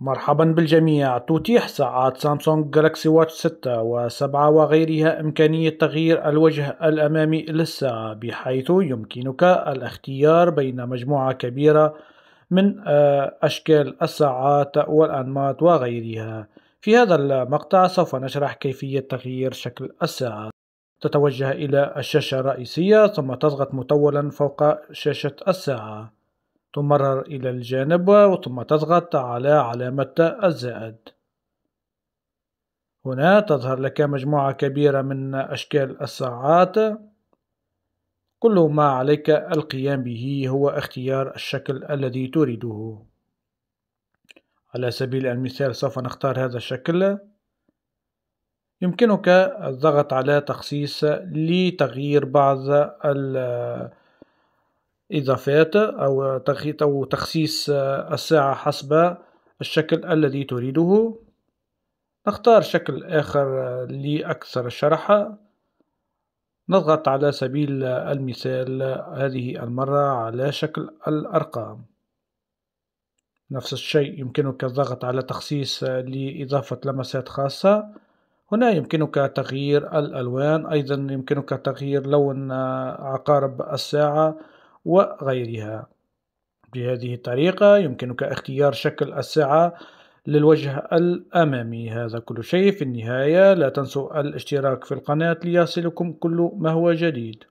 مرحبا بالجميع تتيح ساعات سامسونج جالاكسي واتش 6 و7 وغيرها إمكانية تغيير الوجه الأمامي للساعة بحيث يمكنك الاختيار بين مجموعة كبيرة من آه، أشكال الساعات والأنماط وغيرها في هذا المقطع سوف نشرح كيفية تغيير شكل الساعة تتوجه إلى الشاشة الرئيسية ثم تضغط مطولا فوق شاشة الساعة تمرر إلى الجانب وثم تضغط على علامة الزائد هنا تظهر لك مجموعة كبيرة من أشكال الساعات كل ما عليك القيام به هو اختيار الشكل الذي تريده على سبيل المثال سوف نختار هذا الشكل يمكنك الضغط على تخصيص لتغيير بعض إضافات أو تغيير أو تخصيص آه، الساعة حسب الشكل الذي تريده نختار شكل آخر آه، لأكثر شرحا نضغط على سبيل المثال هذه المرة على شكل الأرقام نفس الشيء يمكنك الضغط على تخصيص آه، لإضافة لمسات خاصة هنا يمكنك تغيير الألوان أيضا يمكنك تغيير لون عقارب الساعة وغيرها بهذه الطريقة يمكنك اختيار شكل الساعة للوجه الأمامي هذا كل شيء في النهاية لا تنسوا الاشتراك في القناة ليصلكم كل ما هو جديد